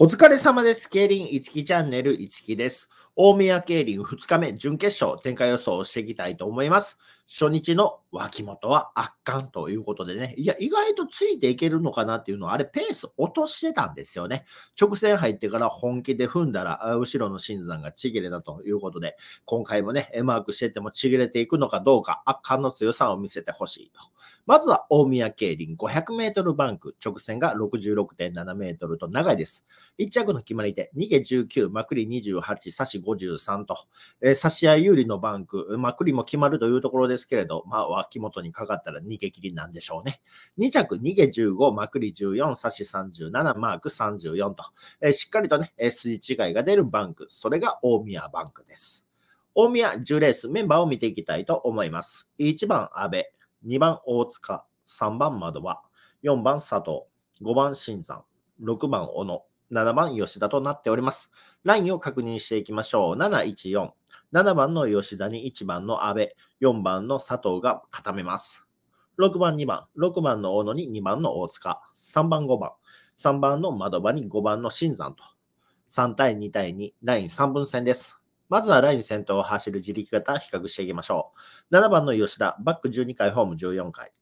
お疲れ様です。競輪いつきチャンネルいつきです。大宮競輪2日目準決勝展開予想をしていきたいと思います。初日の脇本は圧巻ということでね、いや、意外とついていけるのかなっていうのは、あれ、ペース落としてたんですよね。直線入ってから本気で踏んだら、後ろの新山がちぎれたということで、今回もね、マークしててもちぎれていくのかどうか、圧巻の強さを見せてほしいと。まずは、大宮競輪500メートルバンク、直線が66.7メートルと長いです。1着の決まり手、逃げ19、まくり28、差し53と、差し合い有利のバンク、まくりも決まるというところですですけれど、まあ、脇元にかかったら逃げ切りなんでしょうね。2着、逃げ15、まくり14、差し37、マーク34と、えー、しっかりとね、えー、筋違いが出るバンク、それが大宮バンクです。大宮10レース、メンバーを見ていきたいと思います。1番、阿部、2番、大塚、3番、窓場、4番、佐藤、5番、新山、6番、小野、7番、吉田となっております。ラインを確認していきましょう。714、7番の吉田に1番の阿部、4番の佐藤が固めます。6番、2番、6番の大野に2番の大塚、3番、5番、3番の窓場に5番の新山と、3対2対2、ライン3分線です。まずはライン先頭を走る自力型比較していきましょう。7番の吉田、バック12回、ホーム14回。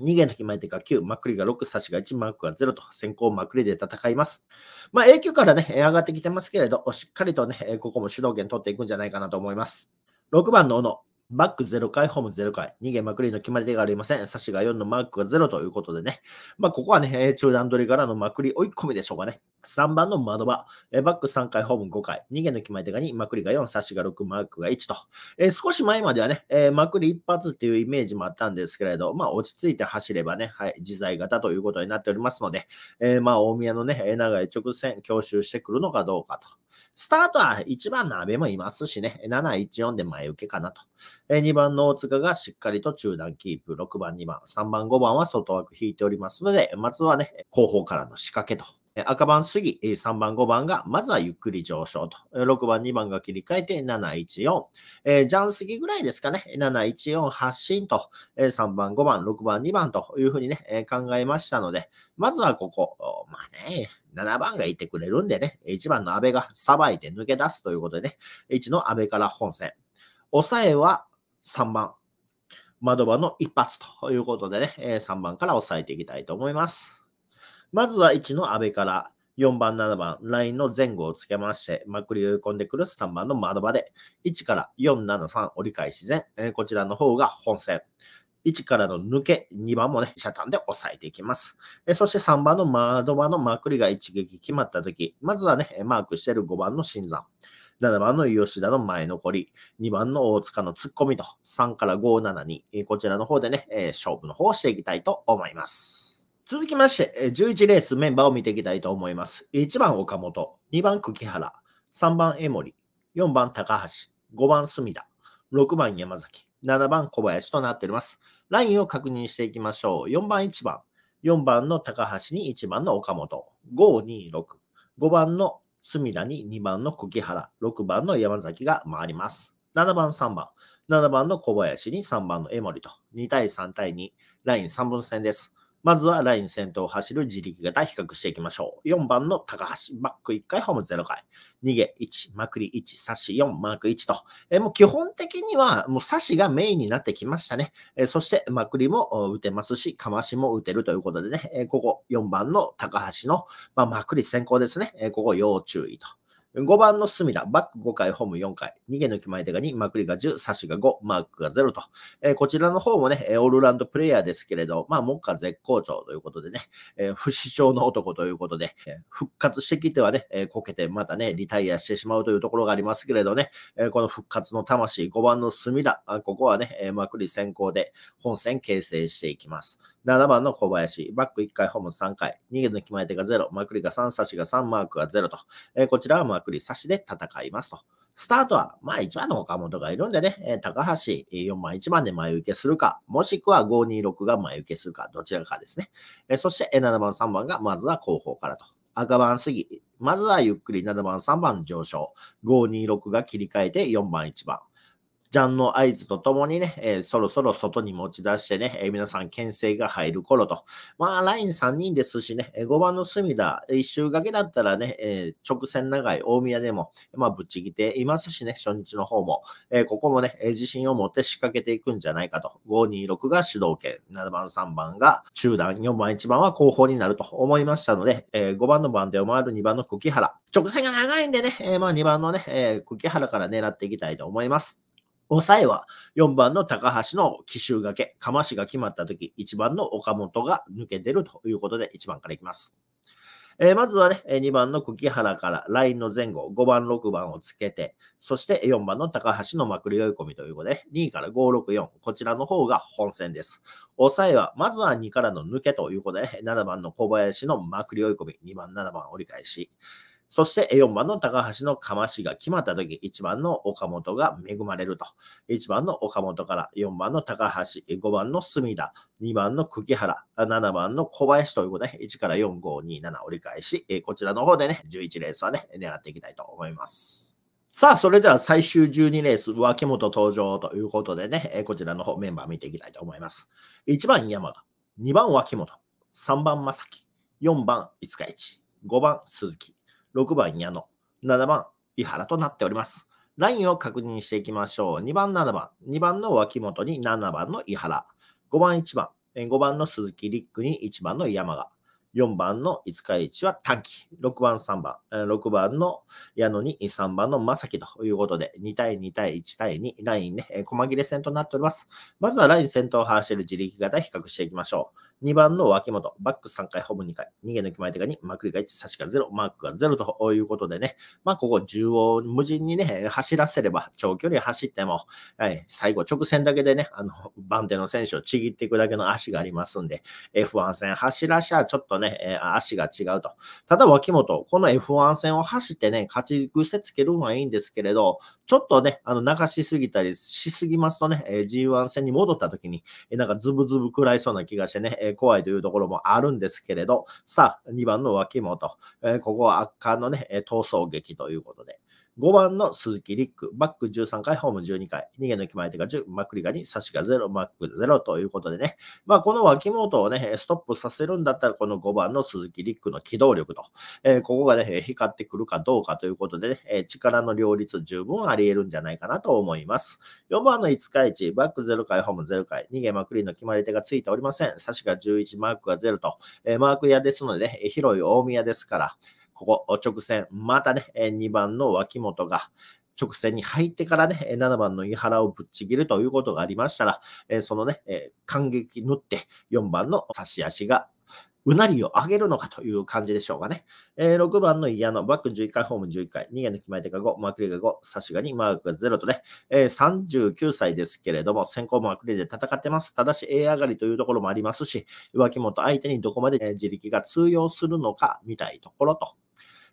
逃げの決まり手が9、まくりが6、差しが1、マークが0と先行まくりで戦います。まあ、A 級からね、上がってきてますけれど、しっかりとね、ここも主導権取っていくんじゃないかなと思います。6番の斧、バック0回、ホーム0回、逃げまくりの決まり手がありません。差しが4のマークが0ということでね、まあ、ここはね、中段取りからのまくり追い込みでしょうかね。3番の窓場、バック3回、ホーム5回、逃げの決まり手が2、まくりが4、差しが6、マークが1と、え少し前まではね、えー、まくり一発っていうイメージもあったんですけれど、まあ、落ち着いて走ればね、はい、自在型ということになっておりますので、えー、まあ、大宮のね、長い直線、強襲してくるのかどうかと。スタートは1番の阿部もいますしね、714で前受けかなと。2番の大塚がしっかりと中段キープ、6番、2番、3番、5番は外枠引いておりますので、まずはね、後方からの仕掛けと赤番過ぎ、3番、5番が、まずはゆっくり上昇と。6番、2番が切り替えて、714。えー、ジャン過ぎぐらいですかね。714発進と、え3番、5番、6番、2番というふうにね、え考えましたので、まずはここ、まあね、7番がいてくれるんでね、1番の安倍がさばいて抜け出すということでね、1の安倍から本戦。抑えは3番。窓場の一発ということでね、3番から抑えていきたいと思います。まずは1の阿部から、4番、7番、ラインの前後をつけまして、まくり込んでくる3番の窓場で、1から4、7、3、折り返し前、えー、こちらの方が本戦。1からの抜け、2番もね、シャタンで抑えていきます。えそして3番の窓場のまくりが一撃決まったとき、まずはね、マークしている5番の新山。7番の吉田の前残り、2番の大塚の突っ込みと、3から5、7、2、こちらの方でね、え勝負の方をしていきたいと思います。続きまして、11レースメンバーを見ていきたいと思います。1番岡本、2番久木原、3番江森、4番高橋、5番隅田、6番山崎、7番小林となっております。ラインを確認していきましょう。4番1番、4番の高橋に1番の岡本、5、2、6、5番の隅田に2番の久木原、6番の山崎が回ります。7番、3番、7番の小林に3番の江森と、2対3対2、ライン3分線です。まずはライン先頭を走る自力型比較していきましょう。4番の高橋、バック1回、ホーム0回。逃げ1、まくり1、刺し4、マーク1と。えもう基本的には、もうサしがメインになってきましたね。えそして、まくりも打てますし、かましも打てるということでね、えここ4番の高橋の、まあ、まくり先行ですね。えここ要注意と。5番の隅田、バック5回、ホーム4回、逃げ抜き前手が2、まくりが10、差しが5、マークが0と、えー、こちらの方もね、オールランドプレイヤーですけれど、まあ、目下絶好調ということでね、えー、不死鳥の男ということで、えー、復活してきてはね、えー、こけてまたね、リタイアしてしまうというところがありますけれどね、えー、この復活の魂、5番の隅田、ここはね、えまくり先行で本戦形成していきます。7番の小林、バック1回、ホーム3回、逃げ抜き前手が0、まくりが3、差しが3、マークが0と、えー、こちらはまあかり差しで戦いますと。スタートは、まあ1番の岡本がいるんでね、え高橋4番1番で前受けするか、もしくは526が前受けするか、どちらかですね。えそして7番3番がまずは後方からと。赤番過ぎ、まずはゆっくり7番3番上昇、526が切り替えて4番1番。ジャンの合図とともにね、えー、そろそろ外に持ち出してね、えー、皆さん牽制が入る頃と、まあ、ライン3人ですしね、5番の隅田、一周掛けだったらね、えー、直線長い大宮でも、まあ、ぶっちぎっていますしね、初日の方も、えここもね、自信を持って仕掛けていくんじゃないかと、526が主導権、7番、3番が中段、4番、1番は後方になると思いましたので、え5番の番手を回る2番の木原、直線が長いんでね、えまあ、2番のね、え原から狙っていきたいと思います。抑えは4番の高橋の奇襲がけ、ましが決まった時、1番の岡本が抜けてるということで1番からいきます。えー、まずはね、2番の木原からラインの前後、5番、6番をつけて、そして4番の高橋のまくり追い込みということで、2位から5、6、4、こちらの方が本戦です。抑えは、まずは2からの抜けということで、7番の小林のまくり追い込み、2番、7番折り返し。そして4番の高橋のかましが決まった時、1番の岡本が恵まれると。1番の岡本から4番の高橋、5番の隅田、2番の久木原、7番の小林ということで、1から4、5、2、7折り返し、こちらの方でね、11レースはね、狙っていきたいと思います。さあ、それでは最終12レース、脇本登場ということでね、こちらの方メンバー見ていきたいと思います。1番山田、2番脇本、3番正樹、4番五日市、5番鈴木、6番矢野、7番井原となっております。ラインを確認していきましょう。2番、7番。2番の脇本に7番の井原。5番、1番。5番の鈴木リックに1番の山賀。4番の五日市は短期。6番、3番。6番の矢野に3番の正樹ということで、2対2対1対2、ラインね、細切れ戦となっております。まずはライン先頭を走る自力型比較していきましょう。2番の脇本、バック3回、ホーム2回、逃げ抜き前手が2、まくりが1、差しが0、マークが0ということでね、まあ、ここ、縦横無尽にね、走らせれば、長距離走っても、はい、最後、直線だけでね、あの、番手の選手をちぎっていくだけの足がありますんで、F1 戦走らしゃ、ちょっとね、え足が違うと。ただ、脇本、この F1 戦を走ってね、勝ち癖つけるのはいいんですけれど、ちょっとね、あの、流しすぎたりしすぎますとね、G1 戦に戻った時に、なんかズブズブ食らいそうな気がしてね、え怖いというところもあるんですけれど、さあ、2番の脇本、えここは圧巻のね、逃走劇ということで、5番の鈴木リック、バック13回、ホーム12回、逃げの決まり手が10、マクリガに差しが0、マック0ということでね、まあ、この脇本をね、ストップさせるんだったら、この5番の鈴木リックの機動力と、えー、ここがね、光ってくるかどうかということでね、え力の両立十分あり得るんじゃないかなと思います。4番の5日1、バック0回、ホーム0回、逃げまくりの決まり手がついておりません。差しが11、マークが0と、えー、マーク屋ですので、ね、広い大宮ですから、ここ直線、またね、2番の脇本が、直線に入ってからね、7番の井原をぶっちぎるということがありましたら、そのね、感激塗って4番の差し足がうなりを上げるのかという感じでしょうかね。えー、6番の矢野、バック11回、ホーム11回、逃げの決まり手が5、マクリが5、さしが2、マークが0とね、えー、39歳ですけれども、先行マクリで戦ってます。ただし、A 上がりというところもありますし、脇本相手にどこまで自力が通用するのか、みたいところと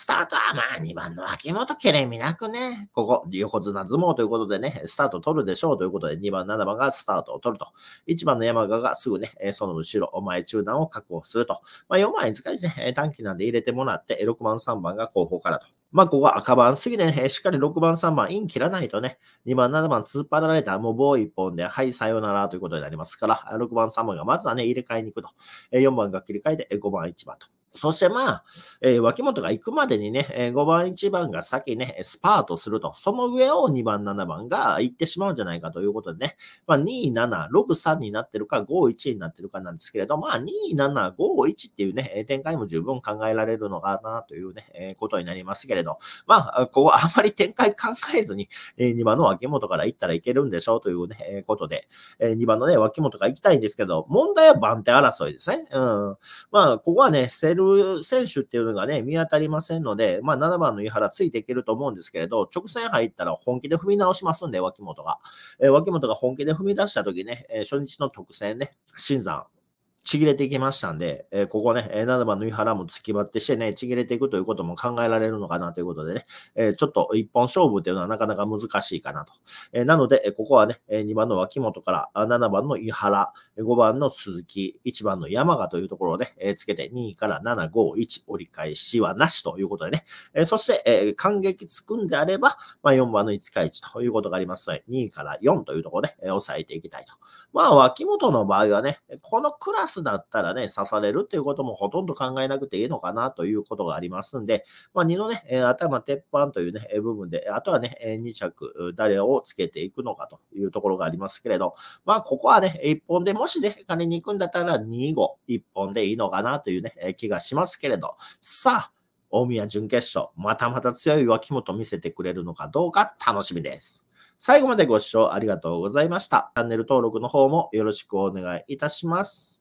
スタートはまあ2番の秋元けれみなくね、ここ横綱相撲ということでね、スタート取るでしょうということで2番7番がスタートを取ると。1番の山川がすぐね、その後ろ、お前中段を確保すると。まあ4番に使いね、短期なんで入れてもらって、6番3番が後方からと。まあ、ここは赤番すぎてね、しっかり6番、3番、イン切らないとね、2番、7番、突っ張られたらもう棒1本で、はい、さようならということになりますから、6番、3番がまずはね、入れ替えに行くと、4番が切り替えて、5番、1番と。そしてまあ、えー、脇本が行くまでにね、えー、5番、1番が先ね、スパートすると、その上を2番、7番が行ってしまうんじゃないかということでね、まあ、2、7、6、3になってるか、5、1になってるかなんですけれど、まあ、2、7、5、1っていうね、展開も十分考えられるのかなというね、えー、ことになりますけれど、まあ、ここはあまり展開考えずに、えー、2番の脇本から行ったらいけるんでしょうというね、えー、ことで、えー、2番のね、脇本が行きたいんですけど、問題は番手争いですね。うん。まあ、ここはね、セルる選手っていうのがね、見当たりませんので、まあ、7番の井原ついていけると思うんですけれど、直線入ったら本気で踏み直しますんで、脇本が。えー、脇本が本気で踏み出した時ね、えー、初日の特選ね、新山、ちぎれていきましたんで、えー、ここね、7番の井原も突き張ってしてね、ちぎれていくということも考えられるのかなということでね、えー、ちょっと一本勝負というのはなかなか難しいかなと。えー、なので、ここはね、2番の脇本から7番の井原、5番の鈴木、1番の山賀というところをね、えつけて2位から7、5、1折り返しはなしということでね、えそして、え感激つくんであれば、まあ、4番の5日1ということがありますので、2位から4というところで、え抑えていきたいと。まあ、脇本の場合はね、このクラススだったらね、刺されるっていうこともほとんど考えなくていいのかなということがありますんで、まあ、2のね、頭、鉄板というね、部分で、あとはね、2着、誰をつけていくのかというところがありますけれど、まあ、ここはね、1本でもしね、金に行くんだったら2、5、1本でいいのかなというね、気がしますけれど、さあ、大宮準決勝、またまた強い脇本見せてくれるのかどうか楽しみです。最後までご視聴ありがとうございました。チャンネル登録の方もよろしくお願いいたします。